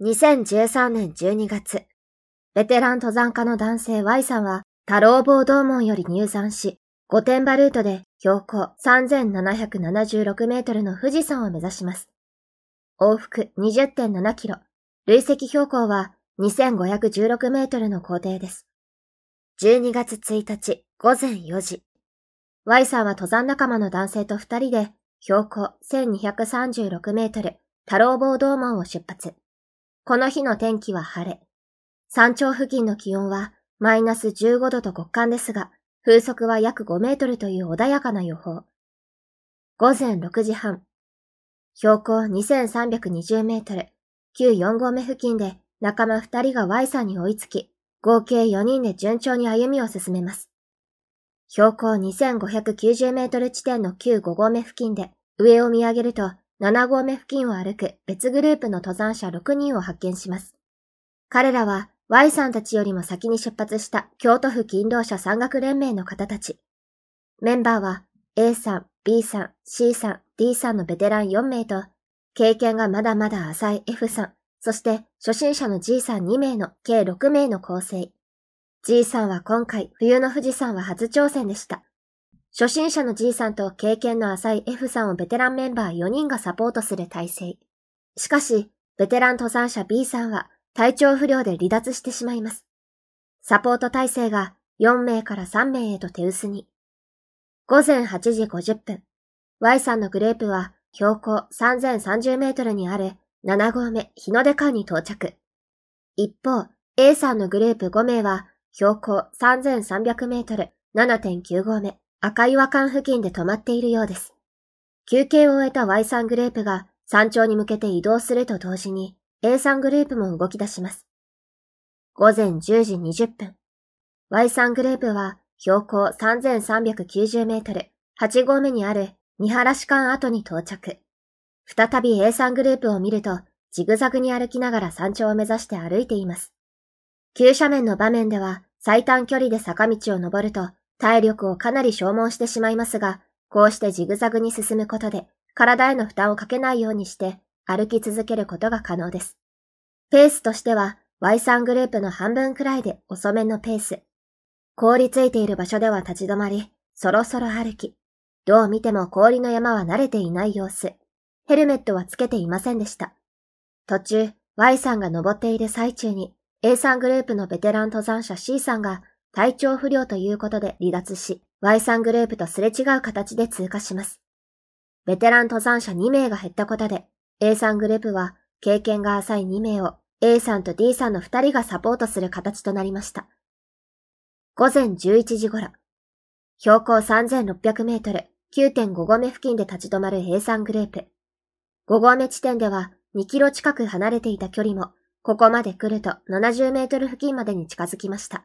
2013年12月、ベテラン登山家の男性 Y さんは太郎坊道門より入山し、御殿場ルートで標高3776メートルの富士山を目指します。往復20.7キロ、累積標高は2516メートルの行程です。12月1日午前4時、Y さんは登山仲間の男性と2人で標高1236メートル、太郎坊道門を出発。この日の天気は晴れ。山頂付近の気温はマイナス15度と極寒ですが、風速は約5メートルという穏やかな予報。午前6時半。標高2320メートル、旧4合目付近で仲間2人が Y さんに追いつき、合計4人で順調に歩みを進めます。標高2590メートル地点の旧5合目付近で上を見上げると7合目付近を歩く別グループの登山者6人を発見します。彼らは Y さんたちよりも先に出発した京都府勤労者山岳連盟の方たち。メンバーは A さん、B さん、C さん、D さんのベテラン4名と、経験がまだまだ浅い F さん、そして初心者の G さん2名の計6名の構成。G さんは今回冬の富士山は初挑戦でした。初心者の G さんと経験の浅い F さんをベテランメンバー4人がサポートする体制。しかし、ベテラン登山者 B さんは体調不良で離脱してしまいます。サポート体制が4名から3名へと手薄に。午前8時50分、Y さんのグループは標高3030メートルにある7合目日の出間に到着。一方、A さんのグループ5名は標高3300メートル7.9合目赤岩間付近で止まっているようです。休憩を終えた Y さんグループが山頂に向けて移動すると同時に A さんグループも動き出します。午前10時20分、Y さんグループは標高3390メートル、8合目にある三原市間跡に到着。再び A さんグループを見ると、ジグザグに歩きながら山頂を目指して歩いています。急斜面の場面では最短距離で坂道を登ると体力をかなり消耗してしまいますが、こうしてジグザグに進むことで、体への負担をかけないようにして、歩き続けることが可能です。ペースとしては、Y3 グループの半分くらいで遅めのペース。凍りついている場所では立ち止まり、そろそろ歩き。どう見ても氷の山は慣れていない様子。ヘルメットはつけていませんでした。途中、Y さんが登っている最中に、A さんグループのベテラン登山者 C さんが体調不良ということで離脱し、Y さんグループとすれ違う形で通過します。ベテラン登山者2名が減ったことで、A さんグループは経験が浅い2名を A さんと D さんの2人がサポートする形となりました。午前11時頃、標高3600メートル9.5合目付近で立ち止まる A さんグループ。5合目地点では2キロ近く離れていた距離も、ここまで来ると70メートル付近までに近づきました。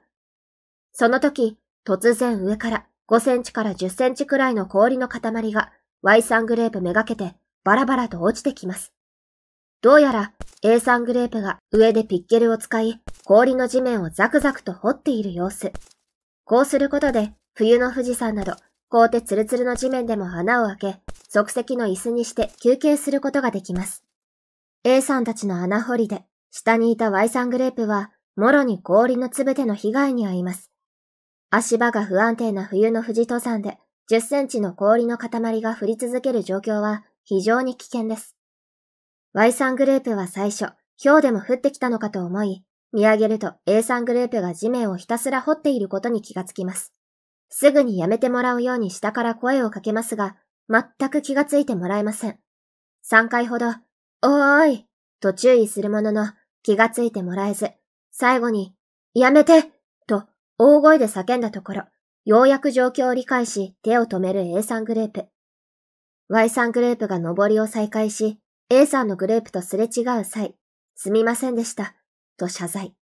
その時、突然上から5センチから10センチくらいの氷の塊が Y3 グレープめがけてバラバラと落ちてきます。どうやら A3 グレープが上でピッケルを使い氷の地面をザクザクと掘っている様子。こうすることで冬の富士山など凍ってツルツルの地面でも穴を開け即席の椅子にして休憩することができます。A さんたちの穴掘りで下にいた Y さんグレープはもろに氷の粒でての被害に遭います。足場が不安定な冬の富士登山で10センチの氷の塊が降り続ける状況は非常に危険です。Y さんグループは最初、氷でも降ってきたのかと思い、見上げると A さんグループが地面をひたすら掘っていることに気がつきます。すぐにやめてもらうように下から声をかけますが、全く気がついてもらえません。3回ほど、おーい、と注意するものの、気がついてもらえず、最後に、やめて大声で叫んだところ、ようやく状況を理解し手を止める A さんグループ。Y さんグループが上りを再開し、A さんのグループとすれ違う際、すみませんでした、と謝罪。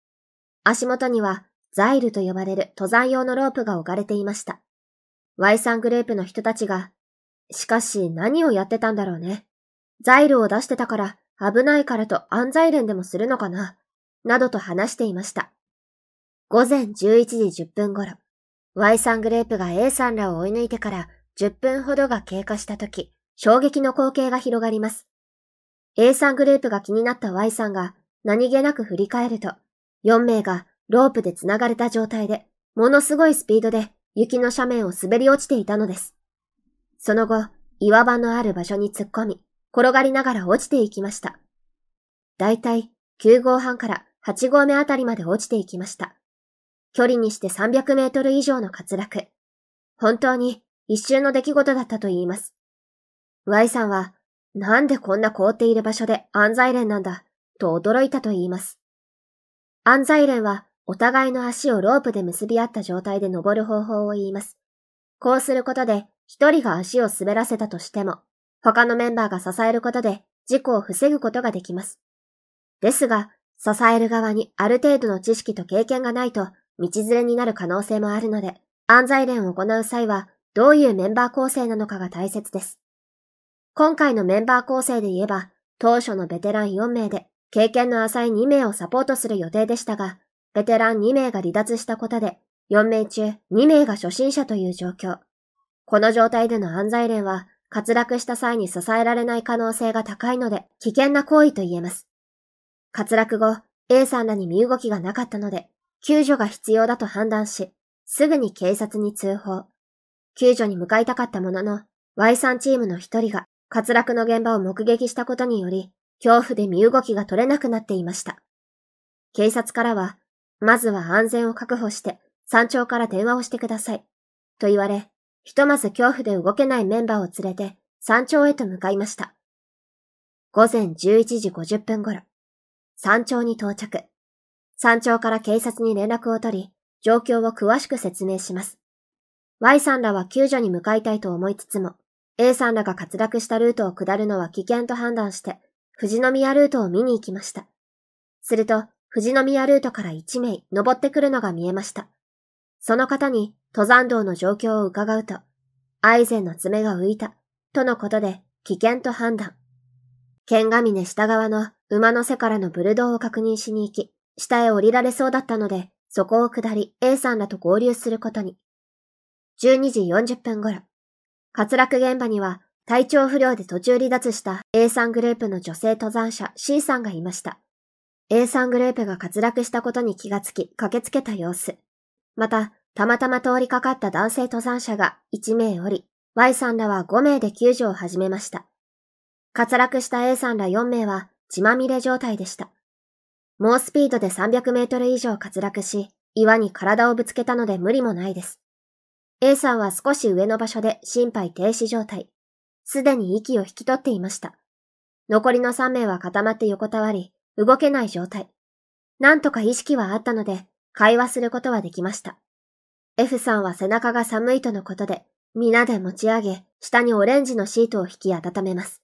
足元には、ザイルと呼ばれる登山用のロープが置かれていました。Y さんグループの人たちが、しかし何をやってたんだろうね。ザイルを出してたから危ないからと安在連でもするのかな、などと話していました。午前11時10分頃、Y さんグループが A さんらを追い抜いてから10分ほどが経過した時、衝撃の光景が広がります。A さんグループが気になった Y さんが何気なく振り返ると、4名がロープで繋がれた状態で、ものすごいスピードで雪の斜面を滑り落ちていたのです。その後、岩場のある場所に突っ込み、転がりながら落ちていきました。だいたい9号半から8号目あたりまで落ちていきました。距離にして300メートル以上の滑落。本当に一瞬の出来事だったと言います。Y さんは、なんでこんな凍っている場所で安在連なんだ、と驚いたと言います。安在連は、お互いの足をロープで結び合った状態で登る方法を言います。こうすることで、一人が足を滑らせたとしても、他のメンバーが支えることで事故を防ぐことができます。ですが、支える側にある程度の知識と経験がないと道連れになる可能性もあるので、安在連を行う際は、どういうメンバー構成なのかが大切です。今回のメンバー構成で言えば、当初のベテラン4名で、経験の浅い2名をサポートする予定でしたが、ベテラン2名が離脱したことで、4名中2名が初心者という状況。この状態での安在連は、滑落した際に支えられない可能性が高いので、危険な行為と言えます。滑落後、A さんらに身動きがなかったので、救助が必要だと判断し、すぐに警察に通報。救助に向かいたかったものの、Y さんチームの一人が滑落の現場を目撃したことにより、恐怖で身動きが取れなくなっていました。警察からは、まずは安全を確保して山頂から電話をしてください。と言われ、ひとまず恐怖で動けないメンバーを連れて山頂へと向かいました。午前11時50分頃、山頂に到着。山頂から警察に連絡を取り、状況を詳しく説明します。Y さんらは救助に向かいたいと思いつつも、A さんらが滑落したルートを下るのは危険と判断して、富士宮ルートを見に行きました。すると、富士宮ルートから1名登ってくるのが見えました。その方に登山道の状況を伺うと、アイゼンの爪が浮いた、とのことで危険と判断。剣ヶ峰下側の馬の背からのブルドーを確認しに行き、下へ降りられそうだったので、そこを下り A さんらと合流することに。12時40分頃、滑落現場には体調不良で途中離脱した A さんグループの女性登山者 C さんがいました。A さんグループが滑落したことに気がつき駆けつけた様子。また、たまたま通りかかった男性登山者が1名おり、Y さんらは5名で救助を始めました。滑落した A さんら4名は血まみれ状態でした。猛スピードで300メートル以上滑落し、岩に体をぶつけたので無理もないです。A さんは少し上の場所で心肺停止状態。すでに息を引き取っていました。残りの3名は固まって横たわり、動けない状態。なんとか意識はあったので、会話することはできました。F さんは背中が寒いとのことで、皆で持ち上げ、下にオレンジのシートを引き温めます。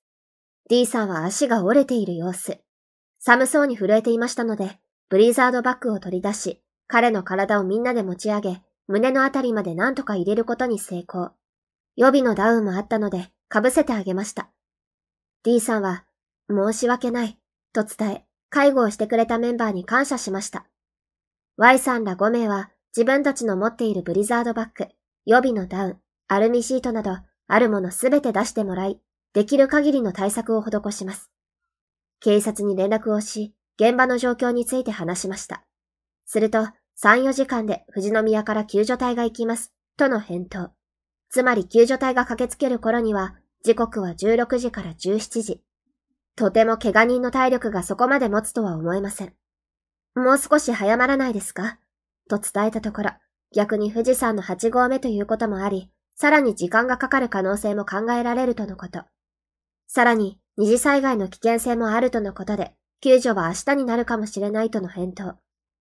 D さんは足が折れている様子。寒そうに震えていましたので、ブリザードバッグを取り出し、彼の体をみんなで持ち上げ、胸のあたりまで何とか入れることに成功。予備のダウンもあったので、被せてあげました。D さんは、申し訳ない、と伝え、介護をしてくれたメンバーに感謝しました。Y さんら5名は、自分たちの持っているブリザードバッグ、予備のダウン、アルミシートなど、あるものすべて出してもらい、できる限りの対策を施します。警察に連絡をし、現場の状況について話しました。すると、3、4時間で富士宮から救助隊が行きます、との返答。つまり救助隊が駆けつける頃には、時刻は16時から17時。とても怪我人の体力がそこまで持つとは思えません。もう少し早まらないですかと伝えたところ、逆に富士山の8合目ということもあり、さらに時間がかかる可能性も考えられるとのこと。さらに、二次災害の危険性もあるとのことで、救助は明日になるかもしれないとの返答。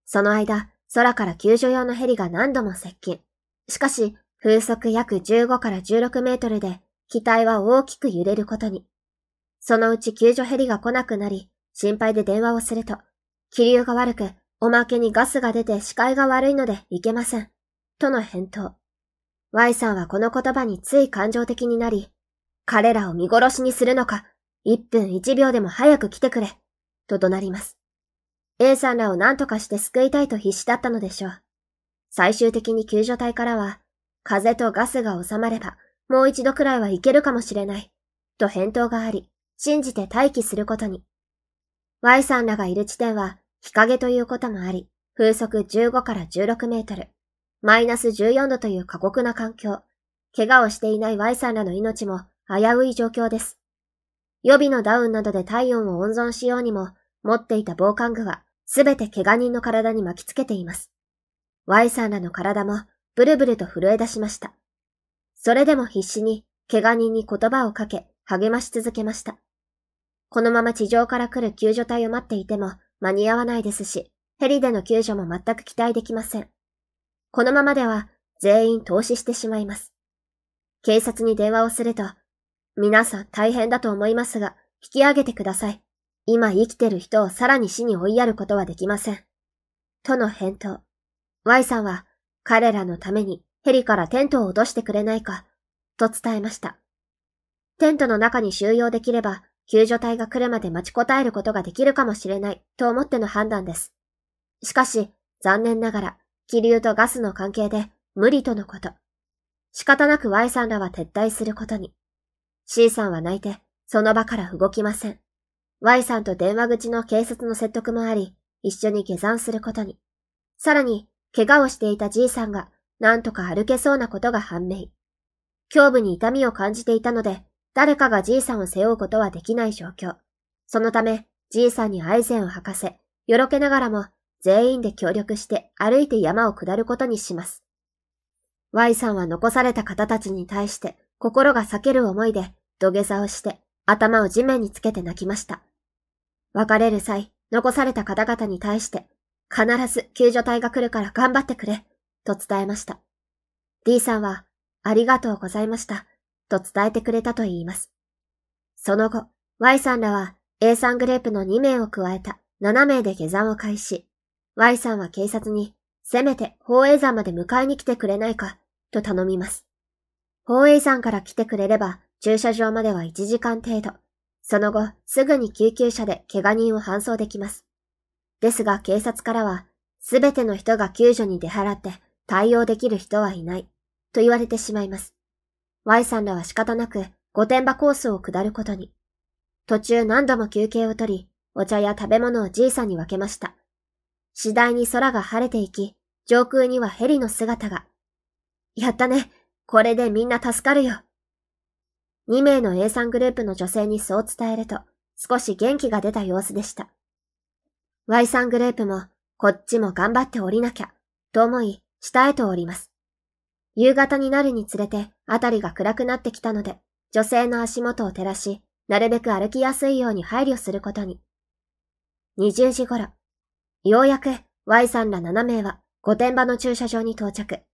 その間、空から救助用のヘリが何度も接近。しかし、風速約15から16メートルで、機体は大きく揺れることに。そのうち救助ヘリが来なくなり、心配で電話をすると、気流が悪く、おまけにガスが出て視界が悪いので行けません。との返答。Y さんはこの言葉につい感情的になり、彼らを見殺しにするのか、1分1秒でも早く来てくれ、と怒鳴ります。A さんらを何とかして救いたいと必死だったのでしょう。最終的に救助隊からは、風とガスが収まれば、もう一度くらいはいけるかもしれない、と返答があり、信じて待機することに。Y さんらがいる地点は、日陰ということもあり、風速15から16メートル、マイナス14度という過酷な環境、怪我をしていない Y さんらの命も危うい状況です。予備のダウンなどで体温を温存しようにも、持っていた防寒具は、すべて怪我人の体に巻きつけています。Y さんらの体も、ブルブルと震え出しました。それでも必死に、怪我人に言葉をかけ、励まし続けました。このまま地上から来る救助隊を待っていても、間に合わないですし、ヘリでの救助も全く期待できません。このままでは、全員投資してしまいます。警察に電話をすると、皆さん大変だと思いますが、引き上げてください。今生きてる人をさらに死に追いやることはできません。との返答。Y さんは、彼らのためにヘリからテントを落としてくれないか、と伝えました。テントの中に収容できれば、救助隊が来るまで待ちこたえることができるかもしれない、と思っての判断です。しかし、残念ながら、気流とガスの関係で、無理とのこと。仕方なく Y さんらは撤退することに。C さんは泣いて、その場から動きません。Y さんと電話口の警察の説得もあり、一緒に下山することに。さらに、怪我をしていた G さんが、なんとか歩けそうなことが判明。胸部に痛みを感じていたので、誰かが G さんを背負うことはできない状況。そのため、G さんに愛禅を吐かせ、よろけながらも、全員で協力して歩いて山を下ることにします。Y さんは残された方たちに対して、心が裂ける思いで土下座をして頭を地面につけて泣きました。別れる際、残された方々に対して、必ず救助隊が来るから頑張ってくれ、と伝えました。D さんは、ありがとうございました、と伝えてくれたと言います。その後、Y さんらは A さんグレープの2名を加えた7名で下山を開始、Y さんは警察に、せめて宝永山まで迎えに来てくれないか、と頼みます。宝さ山から来てくれれば、駐車場までは1時間程度。その後、すぐに救急車で怪我人を搬送できます。ですが警察からは、すべての人が救助に出払って対応できる人はいない、と言われてしまいます。Y さんらは仕方なく御殿場コースを下ることに。途中何度も休憩をとり、お茶や食べ物をじいさんに分けました。次第に空が晴れていき、上空にはヘリの姿が。やったね、これでみんな助かるよ。2名の A さんグループの女性にそう伝えると、少し元気が出た様子でした。Y さんグループも、こっちも頑張って降りなきゃ、と思い、下へと降ります。夕方になるにつれて、あたりが暗くなってきたので、女性の足元を照らし、なるべく歩きやすいように配慮することに。20時頃、ようやく Y さんら7名は御殿場の駐車場に到着。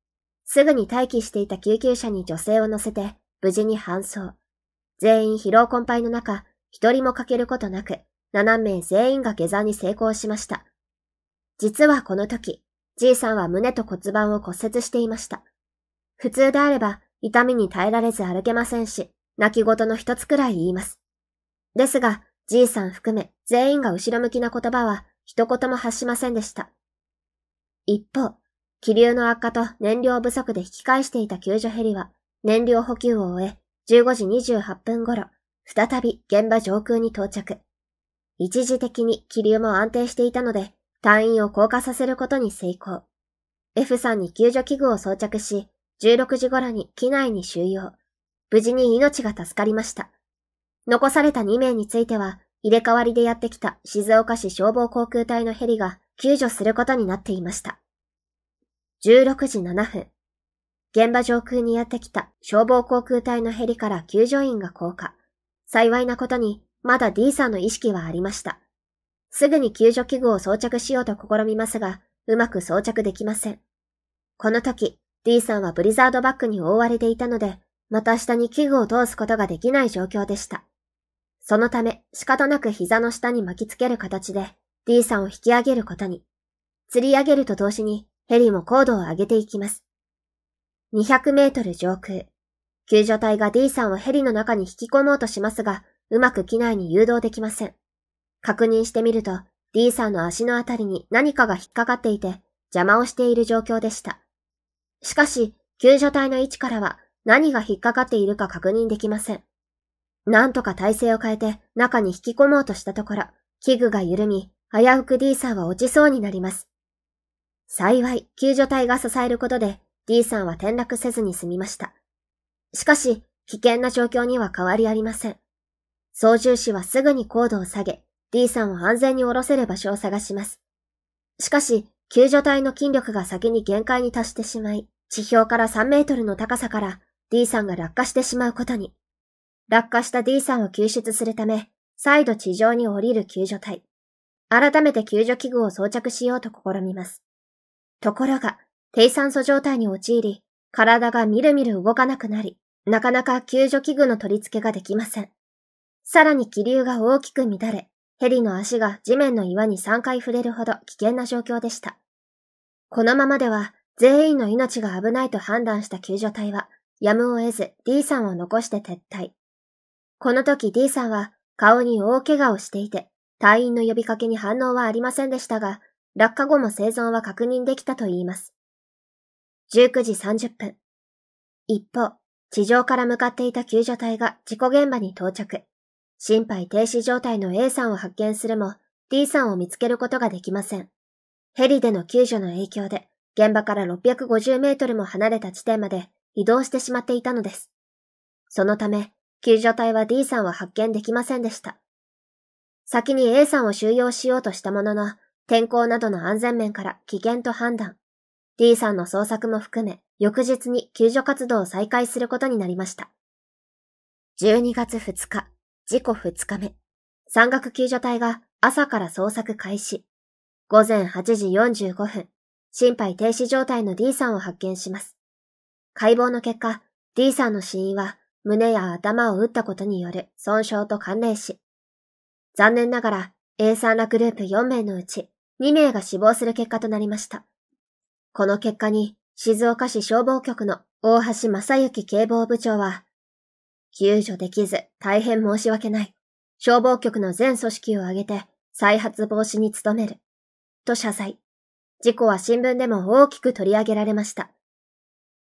すぐに待機していた救急車に女性を乗せて、無事に搬送。全員疲労困憊の中、一人も欠けることなく、7名全員が下山に成功しました。実はこの時、じいさんは胸と骨盤を骨折していました。普通であれば、痛みに耐えられず歩けませんし、泣き言の一つくらい言います。ですが、じいさん含め全員が後ろ向きな言葉は一言も発しませんでした。一方、気流の悪化と燃料不足で引き返していた救助ヘリは、燃料補給を終え、15時28分頃、再び現場上空に到着。一時的に気流も安定していたので、隊員を降下させることに成功。F さんに救助器具を装着し、16時頃に機内に収容。無事に命が助かりました。残された2名については、入れ替わりでやってきた静岡市消防航空隊のヘリが救助することになっていました。16時7分。現場上空にやってきた消防航空隊のヘリから救助員が降下。幸いなことに、まだ D さんの意識はありました。すぐに救助器具を装着しようと試みますが、うまく装着できません。この時、D さんはブリザードバッグに覆われていたので、また下に器具を通すことができない状況でした。そのため、仕方なく膝の下に巻きつける形で、D さんを引き上げることに。釣り上げると同時に、ヘリも高度を上げていきます。200メートル上空。救助隊が D さんをヘリの中に引き込もうとしますが、うまく機内に誘導できません。確認してみると、D さんの足のあたりに何かが引っかかっていて、邪魔をしている状況でした。しかし、救助隊の位置からは何が引っかかっているか確認できません。なんとか体勢を変えて中に引き込もうとしたところ、器具が緩み、危うく D さんは落ちそうになります。幸い、救助隊が支えることで D さんは転落せずに済みました。しかし、危険な状況には変わりありません。操縦士はすぐに高度を下げ、D さんを安全に降ろせる場所を探します。しかし、救助隊の筋力が先に限界に達してしまい、地表から3メートルの高さから D さんが落下してしまうことに。落下した D さんを救出するため、再度地上に降りる救助隊。改めて救助器具を装着しようと試みます。ところが、低酸素状態に陥り、体がみるみる動かなくなり、なかなか救助器具の取り付けができません。さらに気流が大きく乱れ、ヘリの足が地面の岩に3回触れるほど危険な状況でした。このままでは全員の命が危ないと判断した救助隊は、やむを得ず D さんを残して撤退。この時 D さんは顔に大怪我をしていて、隊員の呼びかけに反応はありませんでしたが、落下後も生存は確認できたと言います。19時30分。一方、地上から向かっていた救助隊が事故現場に到着。心肺停止状態の A さんを発見するも、D さんを見つけることができません。ヘリでの救助の影響で、現場から650メートルも離れた地点まで移動してしまっていたのです。そのため、救助隊は D さんを発見できませんでした。先に A さんを収容しようとしたものの、天候などの安全面から危険と判断。D さんの捜索も含め、翌日に救助活動を再開することになりました。12月2日、事故2日目。山岳救助隊が朝から捜索開始。午前8時45分、心肺停止状態の D さんを発見します。解剖の結果、D さんの死因は胸や頭を打ったことによる損傷と関連死。残念ながら A さんらグループ4名のうち2名が死亡する結果となりました。この結果に、静岡市消防局の大橋正幸警防部長は、救助できず大変申し訳ない。消防局の全組織を挙げて再発防止に努める。と謝罪。事故は新聞でも大きく取り上げられました。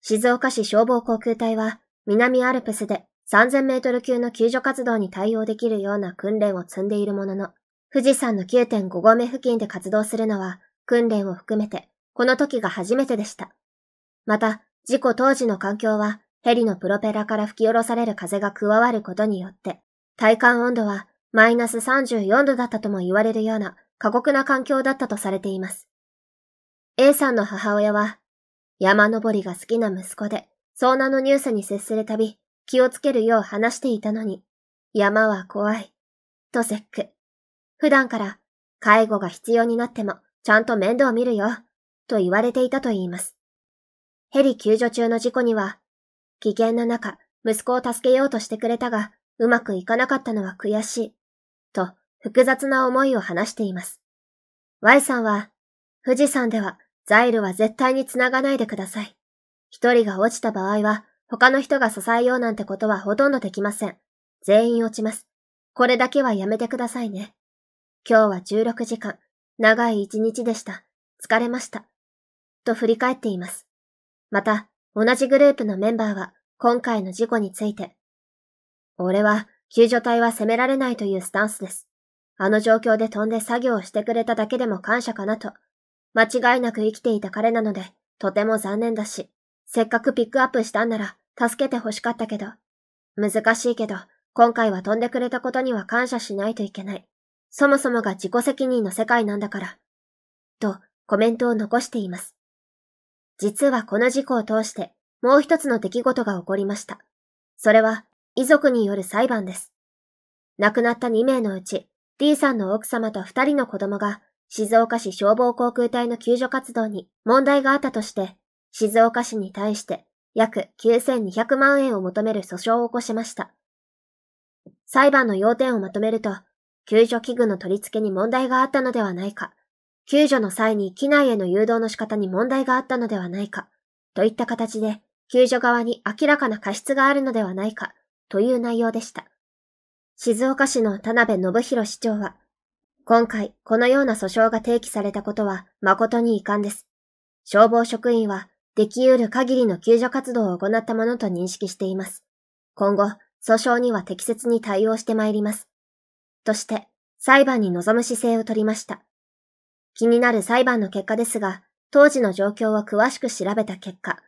静岡市消防航空隊は南アルプスで3000メートル級の救助活動に対応できるような訓練を積んでいるものの、富士山の9.5合目付近で活動するのは、訓練を含めて、この時が初めてでした。また、事故当時の環境は、ヘリのプロペラから吹き下ろされる風が加わることによって、体感温度はマイナス34度だったとも言われるような過酷な環境だったとされています。A さんの母親は、山登りが好きな息子で、遭難のニュースに接するたび、気をつけるよう話していたのに、山は怖い、とッ句。普段から、介護が必要になっても、ちゃんと面倒見るよ、と言われていたと言います。ヘリ救助中の事故には、危険な中、息子を助けようとしてくれたが、うまくいかなかったのは悔しい、と複雑な思いを話しています。Y さんは、富士山ではザイルは絶対につながないでください。一人が落ちた場合は、他の人が支えようなんてことはほとんどできません。全員落ちます。これだけはやめてくださいね。今日は16時間、長い一日でした。疲れました。と振り返っています。また、同じグループのメンバーは、今回の事故について、俺は、救助隊は責められないというスタンスです。あの状況で飛んで作業をしてくれただけでも感謝かなと。間違いなく生きていた彼なので、とても残念だし、せっかくピックアップしたんなら、助けて欲しかったけど。難しいけど、今回は飛んでくれたことには感謝しないといけない。そもそもが自己責任の世界なんだから、とコメントを残しています。実はこの事故を通してもう一つの出来事が起こりました。それは遺族による裁判です。亡くなった2名のうち D さんの奥様と2人の子供が静岡市消防航空隊の救助活動に問題があったとして静岡市に対して約9200万円を求める訴訟を起こしました。裁判の要点をまとめると、救助器具の取り付けに問題があったのではないか、救助の際に機内への誘導の仕方に問題があったのではないか、といった形で、救助側に明らかな過失があるのではないか、という内容でした。静岡市の田辺信弘市長は、今回このような訴訟が提起されたことは誠に遺憾です。消防職員はでき得る限りの救助活動を行ったものと認識しています。今後、訴訟には適切に対応してまいります。として裁判に臨む姿勢をとりました。気になる裁判の結果ですが、当時の状況を詳しく調べた結果、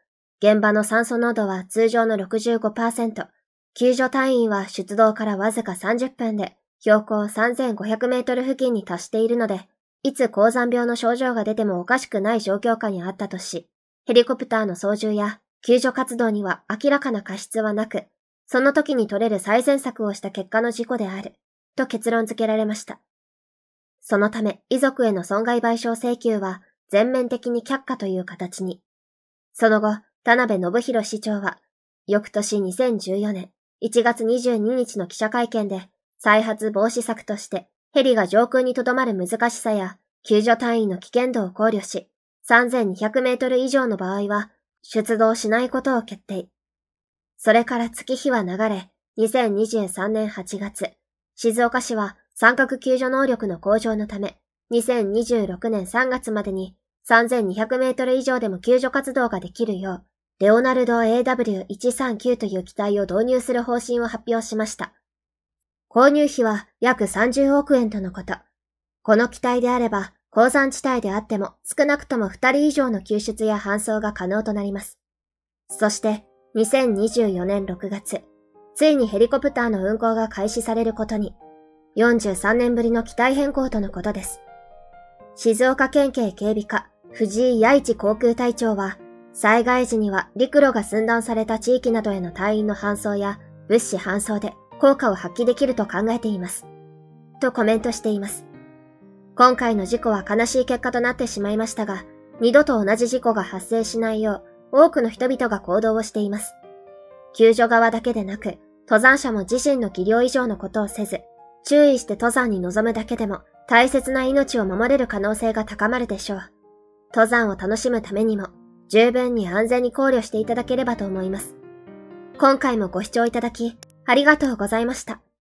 現場の酸素濃度は通常の65%、救助隊員は出動からわずか30分で標高3500メートル付近に達しているので、いつ高山病の症状が出てもおかしくない状況下にあったとし、ヘリコプターの操縦や救助活動には明らかな過失はなく、その時に取れる最善策をした結果の事故である、と結論付けられました。そのため、遺族への損害賠償請求は全面的に却下という形に。その後、田辺信弘市長は、翌年2014年1月22日の記者会見で、再発防止策として、ヘリが上空に留まる難しさや、救助隊員の危険度を考慮し、3200メートル以上の場合は、出動しないことを決定。それから月日は流れ、2023年8月、静岡市は三角救助能力の向上のため、2026年3月までに3200メートル以上でも救助活動ができるよう、レオナルド AW139 という機体を導入する方針を発表しました。購入費は約30億円とのこと。この機体であれば、鉱山地帯であっても少なくとも2人以上の救出や搬送が可能となります。そして、2024年6月、ついにヘリコプターの運航が開始されることに、43年ぶりの機体変更とのことです。静岡県警警備課、藤井八一航空隊長は、災害時には陸路が寸断された地域などへの隊員の搬送や物資搬送で効果を発揮できると考えています。とコメントしています。今回の事故は悲しい結果となってしまいましたが、二度と同じ事故が発生しないよう多くの人々が行動をしています。救助側だけでなく、登山者も自身の技量以上のことをせず、注意して登山に臨むだけでも大切な命を守れる可能性が高まるでしょう。登山を楽しむためにも、十分に安全に考慮していただければと思います。今回もご視聴いただき、ありがとうございました。